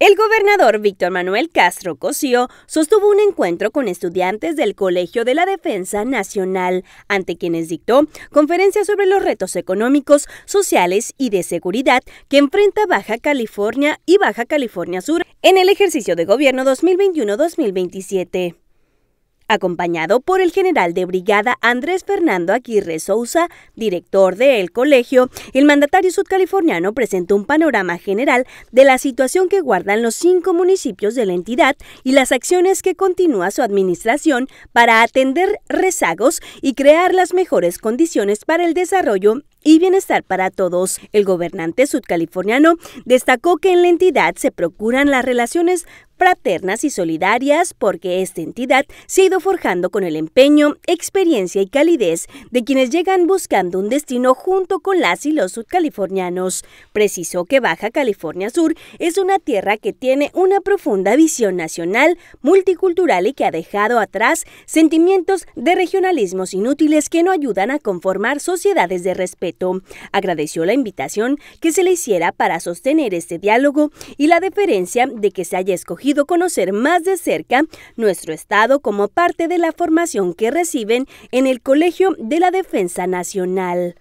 El gobernador Víctor Manuel Castro Cosío sostuvo un encuentro con estudiantes del Colegio de la Defensa Nacional, ante quienes dictó conferencias sobre los retos económicos, sociales y de seguridad que enfrenta Baja California y Baja California Sur en el ejercicio de gobierno 2021-2027 acompañado por el general de brigada Andrés Fernando Aguirre Sousa, director del colegio, el mandatario sudcaliforniano presentó un panorama general de la situación que guardan los cinco municipios de la entidad y las acciones que continúa su administración para atender rezagos y crear las mejores condiciones para el desarrollo y bienestar para todos. El gobernante sudcaliforniano destacó que en la entidad se procuran las relaciones fraternas y solidarias porque esta entidad se ha ido forjando con el empeño, experiencia y calidez de quienes llegan buscando un destino junto con las y los sudcalifornianos. Precisó que Baja California Sur es una tierra que tiene una profunda visión nacional, multicultural y que ha dejado atrás sentimientos de regionalismos inútiles que no ayudan a conformar sociedades de respeto. Agradeció la invitación que se le hiciera para sostener este diálogo y la deferencia de que se haya escogido conocer más de cerca nuestro Estado como parte de la formación que reciben en el Colegio de la Defensa Nacional.